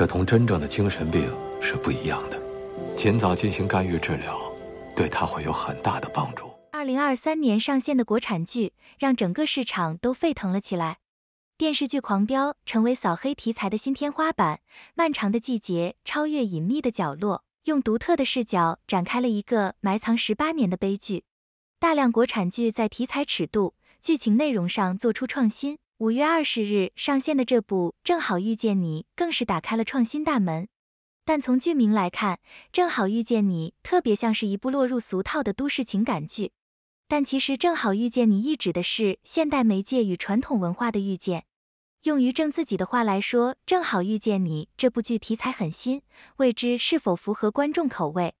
这同真正的精神病是不一样的，尽早进行干预治疗，对他会有很大的帮助。二零二三年上线的国产剧让整个市场都沸腾了起来，电视剧狂飙成为扫黑题材的新天花板。漫长的季节超越隐秘的角落，用独特的视角展开了一个埋藏十八年的悲剧。大量国产剧在题材尺度、剧情内容上做出创新。五月二十日上线的这部《正好遇见你》更是打开了创新大门，但从剧名来看，《正好遇见你》特别像是一部落入俗套的都市情感剧。但其实，《正好遇见你》意指的是现代媒介与传统文化的遇见。用于正自己的话来说，《正好遇见你》这部剧题材很新，未知是否符合观众口味。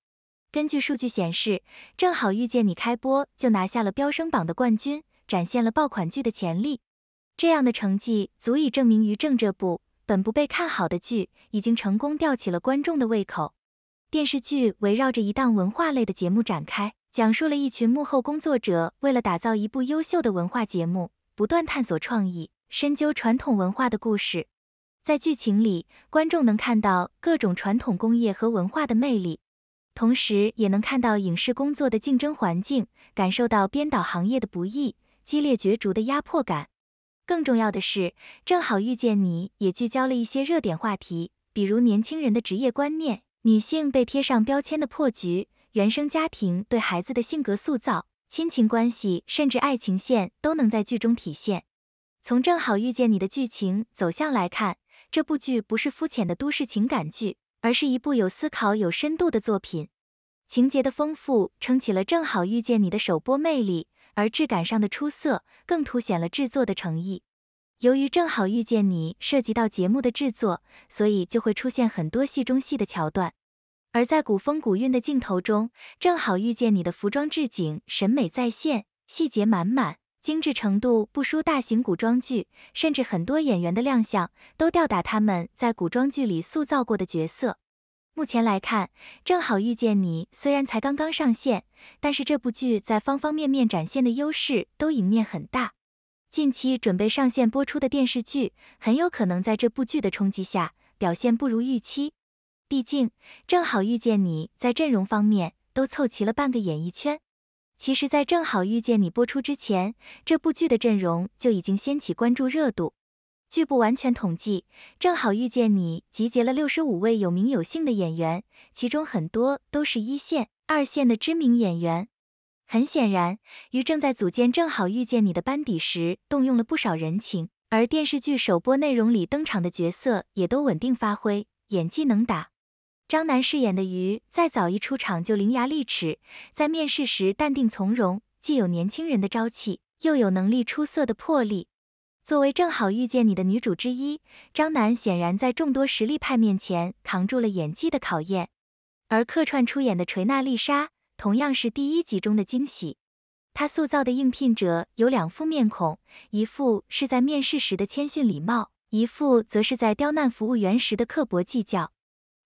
根据数据显示，《正好遇见你》开播就拿下了飙升榜的冠军，展现了爆款剧的潜力。这样的成绩足以证明《于正这部本不被看好的剧已经成功吊起了观众的胃口。电视剧围绕着一档文化类的节目展开，讲述了一群幕后工作者为了打造一部优秀的文化节目，不断探索创意、深究传统文化的故事。在剧情里，观众能看到各种传统工业和文化的魅力，同时也能看到影视工作的竞争环境，感受到编导行业的不易、激烈角逐的压迫感。更重要的是，正好遇见你也聚焦了一些热点话题，比如年轻人的职业观念、女性被贴上标签的破局、原生家庭对孩子的性格塑造、亲情关系，甚至爱情线都能在剧中体现。从《正好遇见你》的剧情走向来看，这部剧不是肤浅的都市情感剧，而是一部有思考、有深度的作品。情节的丰富撑起了《正好遇见你》的首播魅力。而质感上的出色，更凸显了制作的诚意。由于正好遇见你涉及到节目的制作，所以就会出现很多戏中戏的桥段。而在古风古韵的镜头中，正好遇见你的服装置景，审美在线，细节满满，精致程度不输大型古装剧，甚至很多演员的亮相都吊打他们在古装剧里塑造过的角色。目前来看，《正好遇见你》虽然才刚刚上线，但是这部剧在方方面面展现的优势都迎面很大。近期准备上线播出的电视剧，很有可能在这部剧的冲击下表现不如预期。毕竟，《正好遇见你》在阵容方面都凑齐了半个演艺圈。其实，在《正好遇见你》播出之前，这部剧的阵容就已经掀起关注热度。据不完全统计，《正好遇见你》集结了六十五位有名有姓的演员，其中很多都是一线、二线的知名演员。很显然，于正在组建《正好遇见你》的班底时动用了不少人情，而电视剧首播内容里登场的角色也都稳定发挥，演技能打。张楠饰演的于再早一出场就伶牙俐齿，在面试时淡定从容，既有年轻人的朝气，又有能力出色的魄力。作为正好遇见你的女主之一，张楠显然在众多实力派面前扛住了演技的考验。而客串出演的锤娜丽莎同样是第一集中的惊喜。她塑造的应聘者有两副面孔，一副是在面试时的谦逊礼貌，一副则是在刁难服务员时的刻薄计较。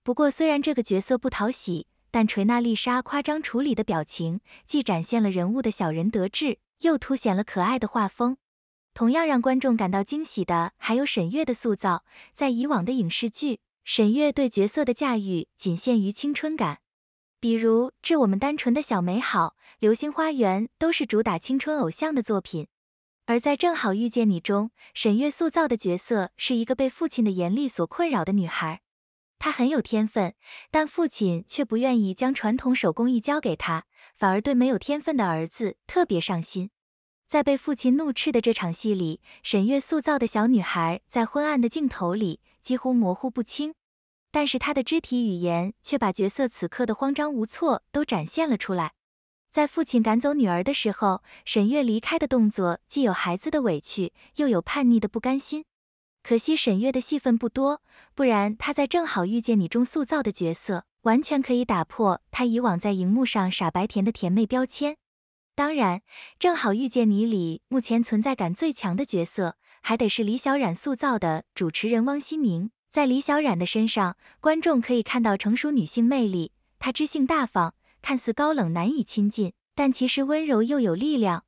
不过，虽然这个角色不讨喜，但锤娜丽莎夸张处理的表情，既展现了人物的小人得志，又凸显了可爱的画风。同样让观众感到惊喜的，还有沈月的塑造。在以往的影视剧，沈月对角色的驾驭仅限于青春感，比如《致我们单纯的小美好》《流星花园》都是主打青春偶像的作品。而在《正好遇见你》中，沈月塑造的角色是一个被父亲的严厉所困扰的女孩。她很有天分，但父亲却不愿意将传统手工艺交给她，反而对没有天分的儿子特别上心。在被父亲怒斥的这场戏里，沈月塑造的小女孩在昏暗的镜头里几乎模糊不清，但是她的肢体语言却把角色此刻的慌张无措都展现了出来。在父亲赶走女儿的时候，沈月离开的动作既有孩子的委屈，又有叛逆的不甘心。可惜沈月的戏份不多，不然她在《正好遇见你》中塑造的角色完全可以打破她以往在荧幕上傻白甜的甜妹标签。当然，正好遇见你里目前存在感最强的角色，还得是李小冉塑造的主持人汪希宁。在李小冉的身上，观众可以看到成熟女性魅力，她知性大方，看似高冷难以亲近，但其实温柔又有力量。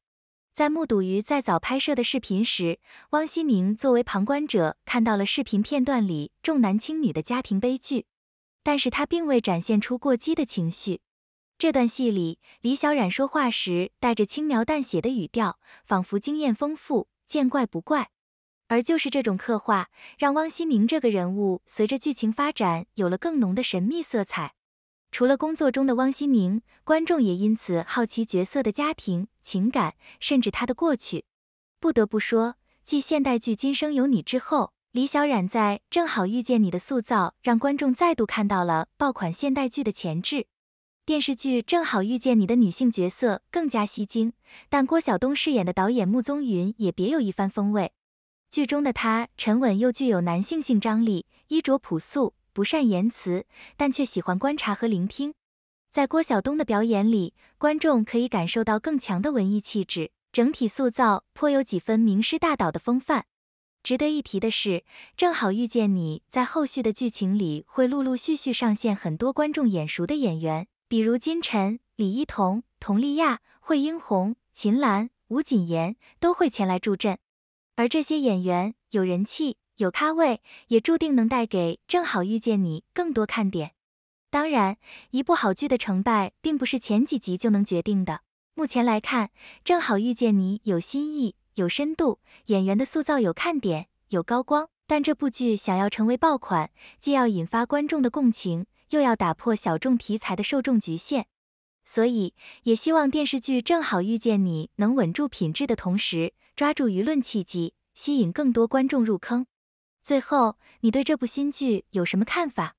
在目睹于在早拍摄的视频时，汪希宁作为旁观者看到了视频片段里重男轻女的家庭悲剧，但是他并未展现出过激的情绪。这段戏里，李小冉说话时带着轻描淡写的语调，仿佛经验丰富、见怪不怪。而就是这种刻画，让汪希宁这个人物随着剧情发展有了更浓的神秘色彩。除了工作中的汪希宁，观众也因此好奇角色的家庭、情感，甚至他的过去。不得不说，继现代剧《今生有你》之后，李小冉在《正好遇见你》的塑造，让观众再度看到了爆款现代剧的潜质。电视剧《正好遇见你》的女性角色更加吸睛，但郭晓东饰演的导演穆宗云也别有一番风味。剧中的他沉稳又具有男性性张力，衣着朴素，不善言辞，但却喜欢观察和聆听。在郭晓东的表演里，观众可以感受到更强的文艺气质，整体塑造颇有几分名师大导的风范。值得一提的是，《正好遇见你》在后续的剧情里会陆陆续续上线很多观众眼熟的演员。比如金晨、李一桐、佟丽娅、惠英红、秦岚、吴谨言都会前来助阵，而这些演员有人气、有咖位，也注定能带给《正好遇见你》更多看点。当然，一部好剧的成败并不是前几集就能决定的。目前来看，《正好遇见你》有新意、有深度，演员的塑造有看点、有高光，但这部剧想要成为爆款，既要引发观众的共情。又要打破小众题材的受众局限，所以也希望电视剧正好遇见你，能稳住品质的同时，抓住舆论契机，吸引更多观众入坑。最后，你对这部新剧有什么看法？